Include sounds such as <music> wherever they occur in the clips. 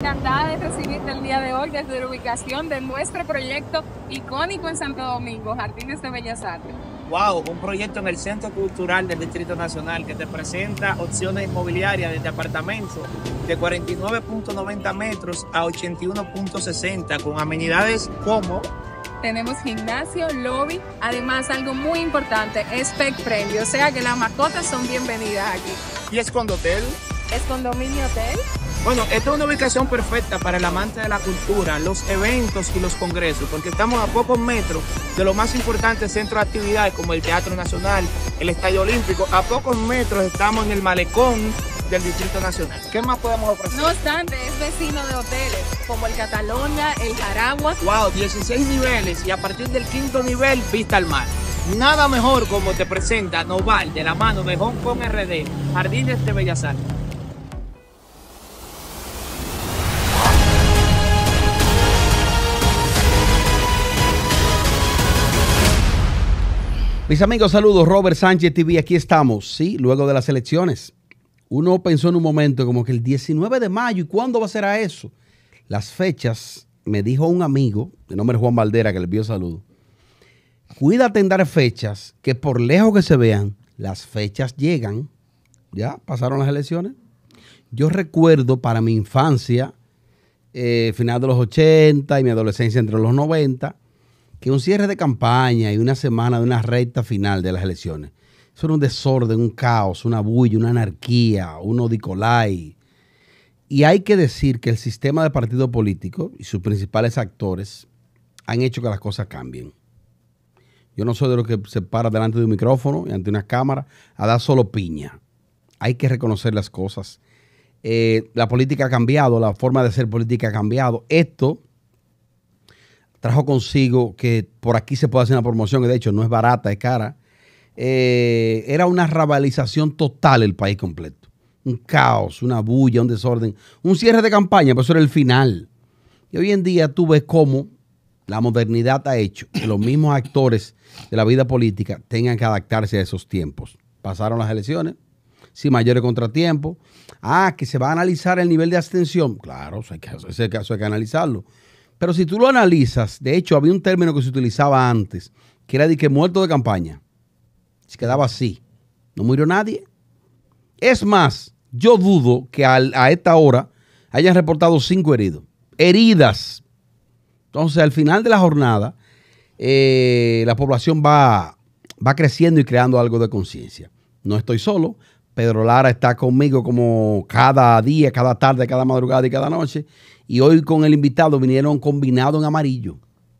Encantada de recibirte el día de hoy desde la ubicación de nuestro proyecto icónico en Santo Domingo, Jardines de Bellas Artes. Wow, un proyecto en el Centro Cultural del Distrito Nacional que te presenta opciones inmobiliarias desde apartamentos de 49.90 metros a 81.60 con amenidades como... Tenemos gimnasio, lobby, además algo muy importante, spec Premio, o sea que las mascotas son bienvenidas aquí. Y es ¿Es condominio hotel? Bueno, esta es una ubicación perfecta para el amante de la cultura, los eventos y los congresos, porque estamos a pocos metros de los más importantes centros de actividades como el Teatro Nacional, el Estadio Olímpico. A pocos metros estamos en el malecón del Distrito Nacional. ¿Qué más podemos ofrecer? No obstante, es vecino de hoteles como el Catalonia, el Jaragua. Wow, 16 niveles y a partir del quinto nivel, vista al mar. Nada mejor como te presenta Noval de la mano de Hong Kong RD, Jardines de Bellas Artes. Mis amigos, saludos. Robert Sánchez TV, aquí estamos, sí, luego de las elecciones. Uno pensó en un momento como que el 19 de mayo, ¿y cuándo va a ser a eso? Las fechas, me dijo un amigo, de nombre Juan Valdera, que le vio saludo. Cuídate en dar fechas, que por lejos que se vean, las fechas llegan. Ya pasaron las elecciones. Yo recuerdo para mi infancia, eh, final de los 80 y mi adolescencia entre los 90, que un cierre de campaña y una semana de una recta final de las elecciones, eso un desorden, un caos, una bulla, una anarquía, un odicolai. Y hay que decir que el sistema de partido político y sus principales actores han hecho que las cosas cambien. Yo no soy de los que se para delante de un micrófono y ante una cámara a dar solo piña. Hay que reconocer las cosas. Eh, la política ha cambiado, la forma de ser política ha cambiado. Esto trajo consigo que por aquí se puede hacer una promoción, que de hecho no es barata, es cara. Eh, era una rabalización total el país completo. Un caos, una bulla, un desorden, un cierre de campaña, pero eso era el final. Y hoy en día tú ves cómo la modernidad ha hecho que los mismos actores de la vida política tengan que adaptarse a esos tiempos. Pasaron las elecciones, sin mayores contratiempos. Ah, que se va a analizar el nivel de abstención. Claro, ese caso hay que analizarlo. Pero si tú lo analizas, de hecho había un término que se utilizaba antes, que era de que muerto de campaña. Se quedaba así. No murió nadie. Es más, yo dudo que a esta hora hayan reportado cinco heridos. Heridas. Entonces, al final de la jornada, eh, la población va, va creciendo y creando algo de conciencia. No estoy solo. Pedro Lara está conmigo como cada día, cada tarde, cada madrugada y cada noche y hoy con el invitado vinieron combinado en amarillo.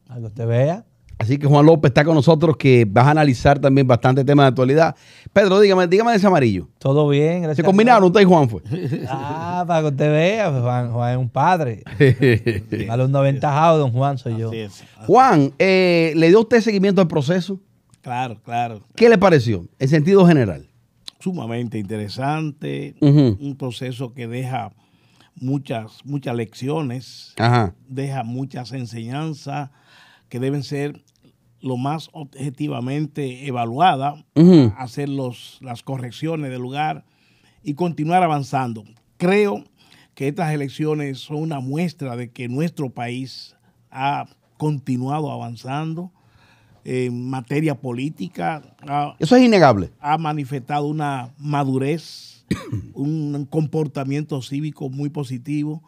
Para que te vea. Así que Juan López está con nosotros que vas a analizar también bastante temas de actualidad. Pedro, dígame, dígame de ese amarillo. Todo bien, gracias. Se combinaron usted y Juan fue. <laughs> Ah, para que usted vea, Juan, es un padre. <laughs> a los don Juan soy yo. Juan, eh, ¿le dio usted seguimiento al proceso? Claro, claro. ¿Qué le pareció en sentido general? Sumamente interesante, un proceso que deja muchas, muchas lecciones, deja muchas enseñanzas que deben ser lo más objetivamente evaluadas, hacer los, las correcciones del lugar y continuar avanzando. Creo que estas elecciones son una muestra de que nuestro país ha continuado avanzando, en materia política. Eso es innegable. Ha manifestado una madurez, <coughs> un comportamiento cívico muy positivo,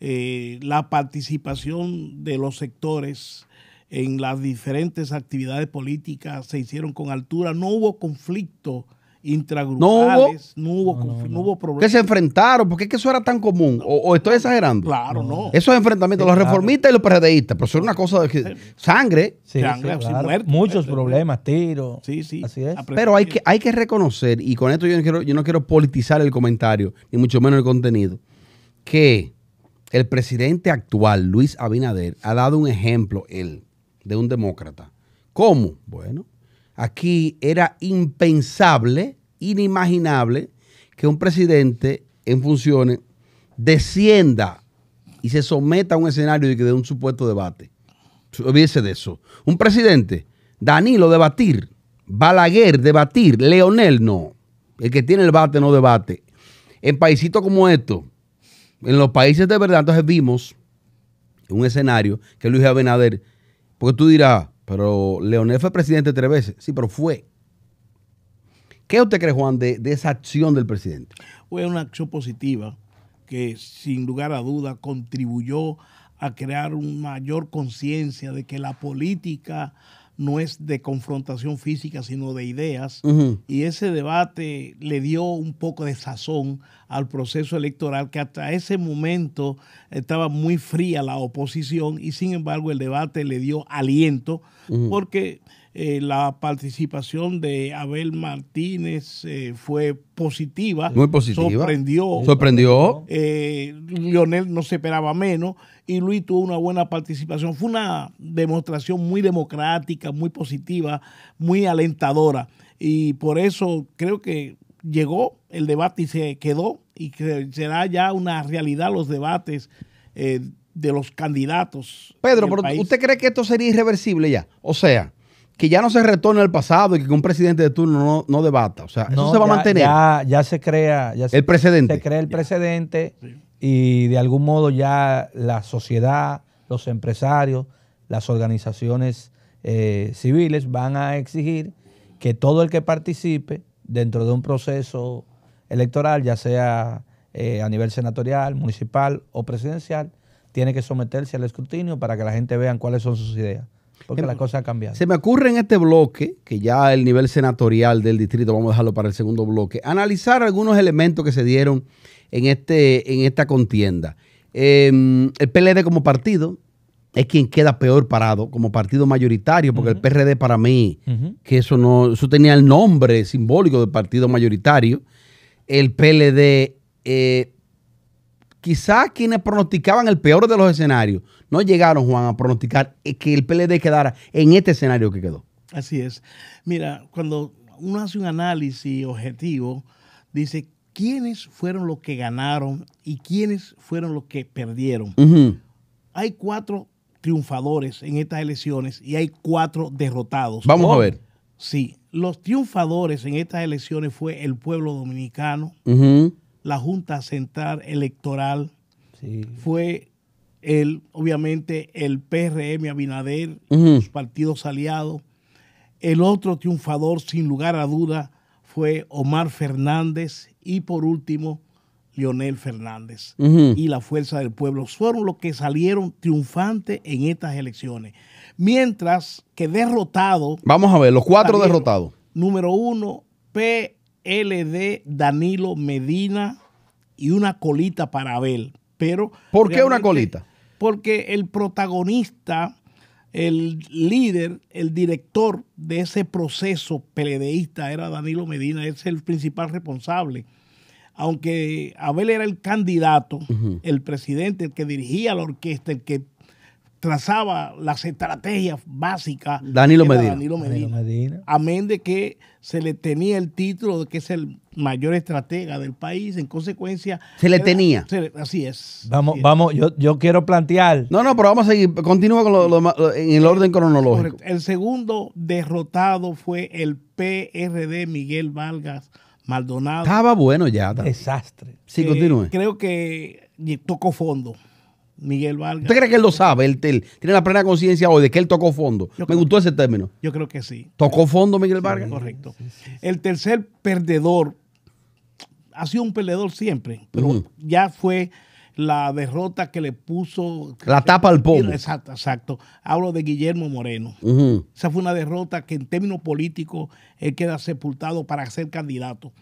eh, la participación de los sectores en las diferentes actividades políticas se hicieron con altura, no hubo conflicto intragrupales, no hubo, hubo, problemas. Que se enfrentaron, porque es eso era tan común, o, estoy exagerando. Claro, no. Esos enfrentamientos, los reformistas y los perredeístas, pero son una cosa de sangre. Muchos problemas, tiros. Sí, sí. Así es. Pero hay que, hay que reconocer, y con esto yo no, quiero, yo no quiero politizar el comentario, ni mucho menos el contenido, que el presidente actual, Luis Abinader, ha dado un ejemplo, él, de un demócrata. ¿Cómo? Bueno, Aquí era impensable, inimaginable, que un presidente en funciones descienda y se someta a un escenario de, que de un supuesto debate. Olvídese de eso. Un presidente, Danilo, debatir. Balaguer, debatir. Leonel, no. El que tiene el bate no debate. En paisitos como esto, en los países de verdad, entonces vimos un escenario que Luis Abinader, porque tú dirás, pero Leonel fue presidente tres veces. Sí, pero fue. ¿Qué usted cree, Juan, de, esa acción del presidente? Fue una acción positiva que sin lugar a duda contribuyó a crear una mayor conciencia de que la política no es de confrontación física, sino de ideas. Y ese debate le dio un poco de sazón al proceso electoral, que hasta ese momento estaba muy fría la oposición y sin embargo el debate le dio aliento, porque eh, la participación de Abel Martínez eh, fue positiva. Muy positiva. Sorprendió. Sorprendió. Eh, Lionel no se esperaba menos y Luis tuvo una buena participación. Fue una demostración muy democrática, muy positiva, muy alentadora. Y por eso creo que llegó el debate y se quedó y que será ya una realidad los debates de los candidatos. Pedro, ¿usted cree que esto sería irreversible ya? O sea, que ya no se retorne al pasado y que un presidente de turno no, debata. O sea, eso se va a mantener. Ya, se crea ya se, el precedente. crea el precedente y de algún modo ya la sociedad, los empresarios, las organizaciones eh, civiles van a exigir que todo el que participe dentro de un proceso electoral, ya sea eh, a nivel senatorial, municipal o presidencial, tiene que someterse al escrutinio para que la gente vea cuáles son sus ideas. Porque la cosa ha cambiado. Se me ocurre en este bloque, que ya el nivel senatorial del distrito, vamos a dejarlo para el segundo bloque, analizar algunos elementos que se dieron en, este, en esta contienda. Em, el PLD como partido es quien queda peor parado como partido mayoritario, porque el PRD para mí, que eso no, eso tenía el nombre simbólico del partido mayoritario. El PLD eh, Quizás quienes pronosticaban el peor de los escenarios no llegaron, Juan, a pronosticar que el PLD quedara en este escenario que quedó. Así es. Mira, cuando uno hace un análisis objetivo, dice quiénes fueron los que ganaron y quiénes fueron los que perdieron. Hay cuatro triunfadores en estas elecciones y hay cuatro derrotados. Vamos a oh, ver. Sí, los triunfadores en estas elecciones fue el pueblo dominicano, la Junta Central Electoral, fue el, obviamente el PRM Abinader, uh los partidos aliados. El otro triunfador, sin lugar a duda, fue Omar Fernández y por último, Lionel Fernández y la Fuerza del Pueblo fueron los que salieron triunfantes en estas elecciones. Mientras que derrotado. Vamos a ver, los cuatro derrotados. Número uno, P. LD Danilo Medina y una colita para Abel. Pero ¿Por qué una colita? Porque el protagonista, el líder, el director de ese proceso peledeísta era Danilo Medina, es el principal responsable. Aunque Abel era el candidato, el presidente, el que dirigía la orquesta, el que trazaba las estrategias básicas. Danilo Medina. Danilo Medina. Amén de que se le tenía el título de que es el mayor estratega del país, en consecuencia... Se le tenía. así es. Vamos, vamos, Yo, yo, quiero plantear... No, no, pero vamos a seguir, continúa con lo, en el orden cronológico. El segundo derrotado fue el PRD Miguel Vargas Maldonado. Estaba bueno ya. Desastre. Sí, continúe. Eh, creo que tocó fondo. Miguel Vargas. ¿Usted cree que él lo sabe? tiene la plena conciencia hoy de que él tocó fondo. Me gustó ese término. Yo creo que sí. ¿Tocó fondo Miguel Vargas? Correcto. el tercer perdedor ha sido un perdedor siempre, pero ya fue la derrota que le puso. La tapa al pomo. Exacto, exacto. Hablo de Guillermo Moreno. Esa fue una derrota que en términos políticos él queda sepultado para ser candidato.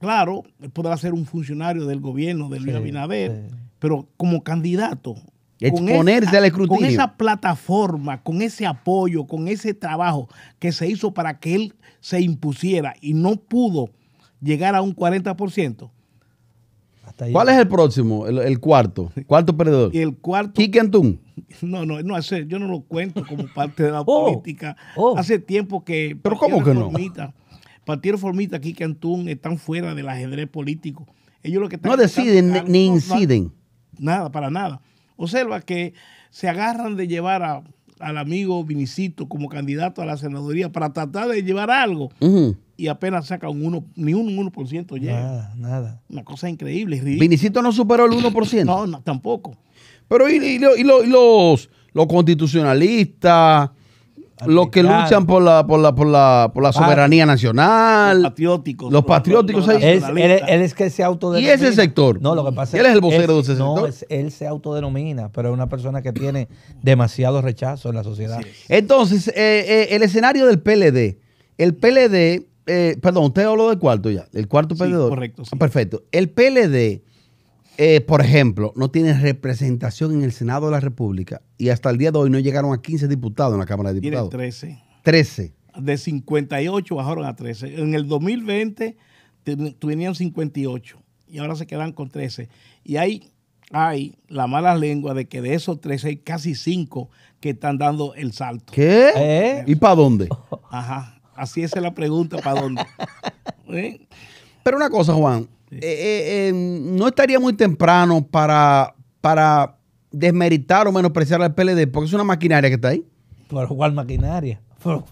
Claro, él podrá ser un funcionario del gobierno de Luis Abinader pero como candidato. Exponerse escrutinio. Con esa plataforma, con ese apoyo, con ese trabajo que se hizo para que él se impusiera y no pudo llegar a un 40%. ¿Cuál es el próximo? El, cuarto. Cuarto perdedor. <laughs> Y el cuarto. Antún. <laughs> No, no, no, yo no lo cuento como parte de la <laughs> oh, política. Oh. Hace tiempo que. ¿Pero cómo que no? Partido Formita, Kiki Antún están fuera del ajedrez político. Ellos lo que No deciden ni, inciden nada, para nada. Observa que se agarran de llevar al amigo Vinicito como candidato a la senaduría para tratar de llevar algo y apenas saca un 1, ni un 1% llega. Nada, nada. Una cosa increíble. Vinicito no superó el 1%. <clears throat> no, no, tampoco. Pero y, y los constitucionalistas, los que luchan por la, por la, soberanía nacional. Los patrióticos. Los patrióticos. él, es que se autodenomina. Y ese sector. No, lo que pasa él es el vocero de ese él se autodenomina, pero es una persona que tiene demasiado rechazo en la sociedad. Entonces, eh, eh, el escenario del PLD. El PLD, eh, perdón, usted habló del cuarto ya. El cuarto perdedor. correcto. Sí. Perfecto. El PLD eh, por ejemplo, no tiene representación en el Senado de la República y hasta el día de hoy no llegaron a 15 diputados en la Cámara de Diputados. Tiene 13. 13. De 58 bajaron a 13. En el 2020 tenían 58 y ahora se quedan con 13. Y hay, hay la mala lengua de que de esos 13 hay casi 5 que están dando el salto. ¿Qué? ¿Eh? ¿Y para dónde? Ajá. Así es la pregunta, ¿para dónde? <laughs> ¿Eh? Pero una cosa, Juan, eh, eh, eh, no estaría muy temprano para, para desmeritar o menospreciar al PLD, porque es una maquinaria que está ahí. ¿Pero cuál maquinaria? <laughs> ¿Pero,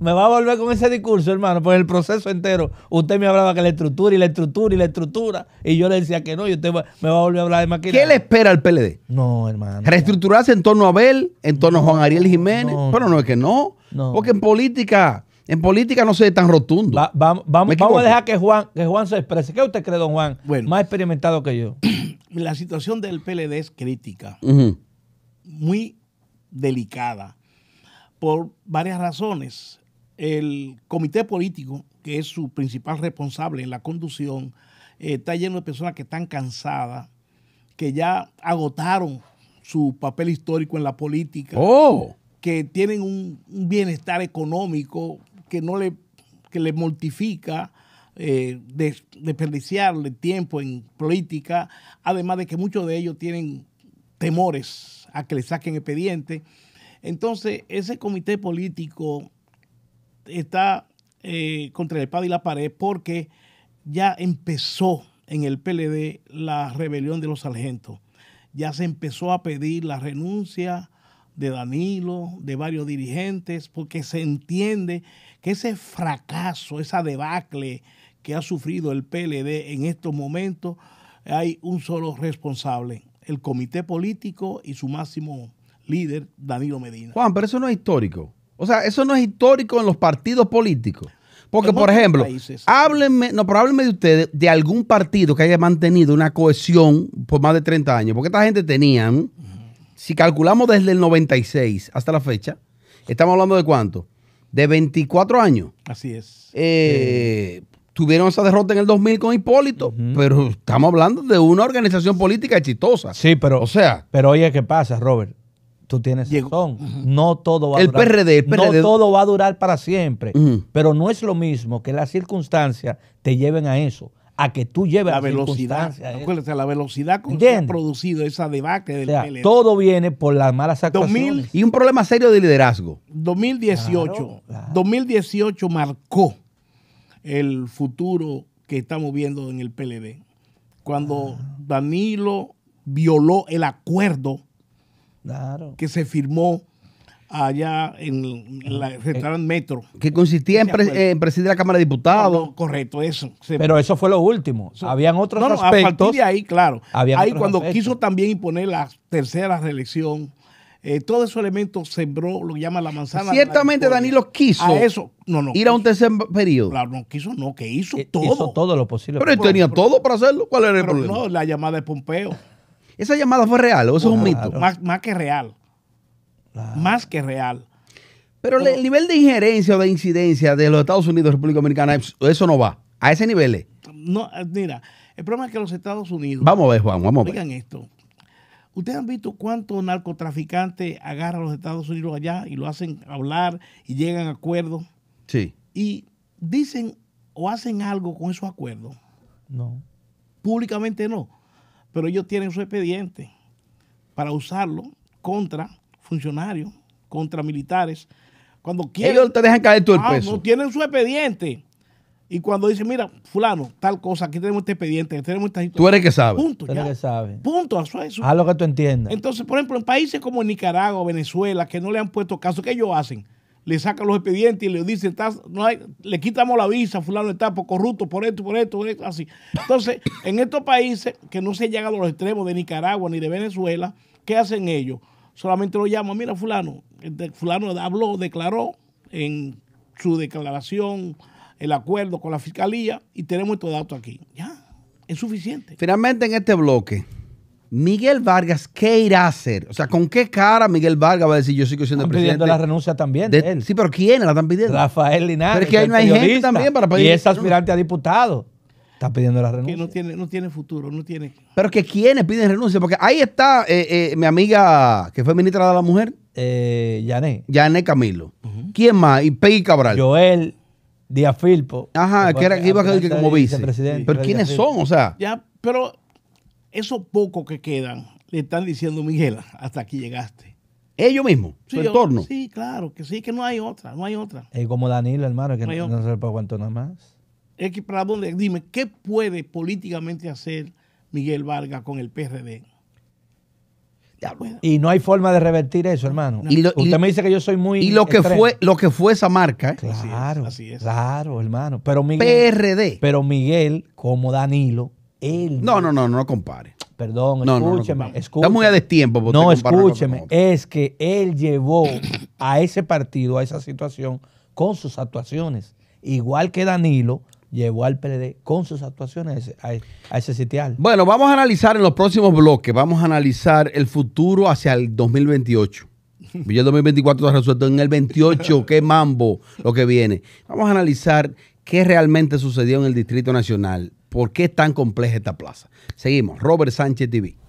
me va a volver con ese discurso, hermano, por pues el proceso entero. Usted me hablaba que la estructura y la estructura y la estructura, y yo le decía que no, y usted me va a volver a hablar de maquinaria. ¿Qué le espera al PLD? No, hermano. Reestructurarse en torno a Abel, en torno a Juan Ariel Jiménez, pero no es que no. porque en política en política no se es tan rotundo. vamos, vamos, a dejar que Juan, que Juan se exprese. ¿Qué usted cree, don Juan? Más experimentado que yo. <clears throat> La situación del PLD es crítica, muy delicada, por varias razones. El comité político, que es su principal responsable en la conducción, eh, está lleno de personas que están cansadas, que ya agotaron su papel histórico en la política. Oh. que tienen un bienestar económico que no le, que le mortifica eh, desperdiciarle tiempo en política, además de que muchos de ellos tienen temores a que le saquen expediente. Entonces, ese comité político está eh, contra el espada y la pared porque ya empezó en el PLD la rebelión de los sargentos. Ya se empezó a pedir la renuncia de Danilo, de varios dirigentes, porque se entiende que ese fracaso, esa debacle que ha sufrido el PLD en estos momentos, hay un solo responsable, el comité político y su máximo líder, Danilo Medina. Juan, pero eso no es histórico. O sea, eso no es histórico en los partidos políticos. Porque, por ejemplo, háblenme, no, pero háblenme de ustedes de algún partido que haya mantenido una cohesión por más de 30 años. Porque esta gente tenía, si calculamos desde el 96 hasta la fecha, estamos hablando de cuánto? de 24 años. Así es. Eh, eh. Tuvieron esa derrota en el 2000 con Hipólito, pero estamos hablando de una organización política exitosa. Sí, pero. O sea. Pero oye, ¿qué pasa, Robert? Tú tienes razón. No todo va a el durar. el PRD. No todo va a durar para siempre. Pero no es lo mismo que las circunstancias te lleven a eso a que tú lleves la, la velocidad. Eh. Acuérdate, la velocidad con que se ha producido esa debate del PLD. Todo viene por las malas actuaciones. y un problema serio de liderazgo. 2018. 2018 marcó el futuro que estamos viendo en el PLD. Cuando ah. Danilo violó el acuerdo que se firmó allá en la, ah, central eh, Metro. Que consistía en, presidir la Cámara de Diputados. correcto, eso. Pero eso fue lo último. Habían otros aspectos. A partir de ahí, claro. Ahí cuando quiso también imponer la tercera reelección, eh, todos esos elementos sembró lo que llama la manzana. Ciertamente Danilo quiso eso. No, ir a un tercer periodo. Claro, no quiso, no, que hizo eh, todo. Hizo todo lo posible. Pero él tenía todo para hacerlo. ¿Cuál era el problema? No, la llamada de Pompeo. ¿Esa llamada fue real o eso es un mito? Más, más que real más que real. Pero el nivel de injerencia o de incidencia de los Estados Unidos, República Dominicana, eso no va. A ese nivel. No, eh, mira, el problema es que los Estados Unidos. Vamos a ver, Juan, vamos a ver. Oigan esto. ¿Ustedes han visto cuántos narcotraficantes agarran a los Estados Unidos allá y lo hacen hablar y llegan a acuerdos? Sí. Y dicen o hacen algo con esos acuerdos. No. Públicamente no. Pero ellos tienen su expediente para usarlo contra funcionarios contra militares. Cuando quieren, Ellos te dejan caer todo el ah, peso. No tienen su expediente. Y cuando dicen, mira, fulano, tal cosa, aquí tenemos este expediente, aquí tenemos esta Tú eres que sabes. Punto, tú eres ya. que sabe... Punto, a eso. A lo que tú entiendas. Entonces, por ejemplo, en países como Nicaragua, Venezuela, que no le han puesto caso, ¿qué ellos hacen? Le sacan los expedientes y le dicen, estás, no le quitamos la visa, fulano está por corrupto, por esto, por esto, por esto, así. Entonces, en estos países que no se llegan a los extremos de Nicaragua ni de Venezuela, ¿qué hacen ellos? solamente lo llama, mira fulano, fulano habló, declaró en su declaración el acuerdo con la fiscalía y tenemos estos datos aquí. Ya, es suficiente. Finalmente en este bloque, Miguel Vargas, ¿qué irá a hacer? O sea, ¿con qué cara Miguel Vargas va a decir yo sigo siendo presidente? pidiendo la renuncia también Sí, pero ¿quién la están pidiendo? Rafael Linares. Pero es que no hay gente también para pedir. Y es aspirante a diputado pidiendo la renuncia. Que no tiene, no tiene futuro, no tiene. Pero que quienes piden renuncia, porque ahí está eh, eh, mi amiga que fue ministra de la mujer. Eh, Yané. Camilo. ¿Quién más? Y Peggy Cabral. Joel Díaz Ajá, que, era, iba a como vice. Pero ¿quiénes son? O sea. Ya, pero esos pocos que quedan le están diciendo, Miguel, hasta aquí llegaste. Ellos mismos, sí, entorno. Sí, claro, que sí, que no hay otra, no hay otra. y como Danilo, hermano, que no, se puede aguantar nada más es dime, ¿qué puede políticamente hacer Miguel Vargas con el PRD? Y no hay forma de revertir eso, hermano. Y Usted me dice que yo soy muy. Y lo que fue, lo que fue esa marca. ¿eh? Claro, así es, claro, hermano. Pero Miguel, PRD. Pero Miguel, como Danilo, él. No, no, no, no, compare. Perdón, escúcheme, Está muy a destiempo. No, escúcheme. Es que él llevó a ese partido, a esa situación, con sus actuaciones. Igual que Danilo, llevó al PLD con sus actuaciones a, ese sitial. Bueno, vamos a analizar en los próximos bloques, vamos a analizar el futuro hacia el 2028. Y el 2024 está resuelto en el 28, qué mambo lo que viene. Vamos a analizar qué realmente sucedió en el Distrito Nacional, por qué es tan compleja esta plaza. Seguimos, Robert Sánchez TV.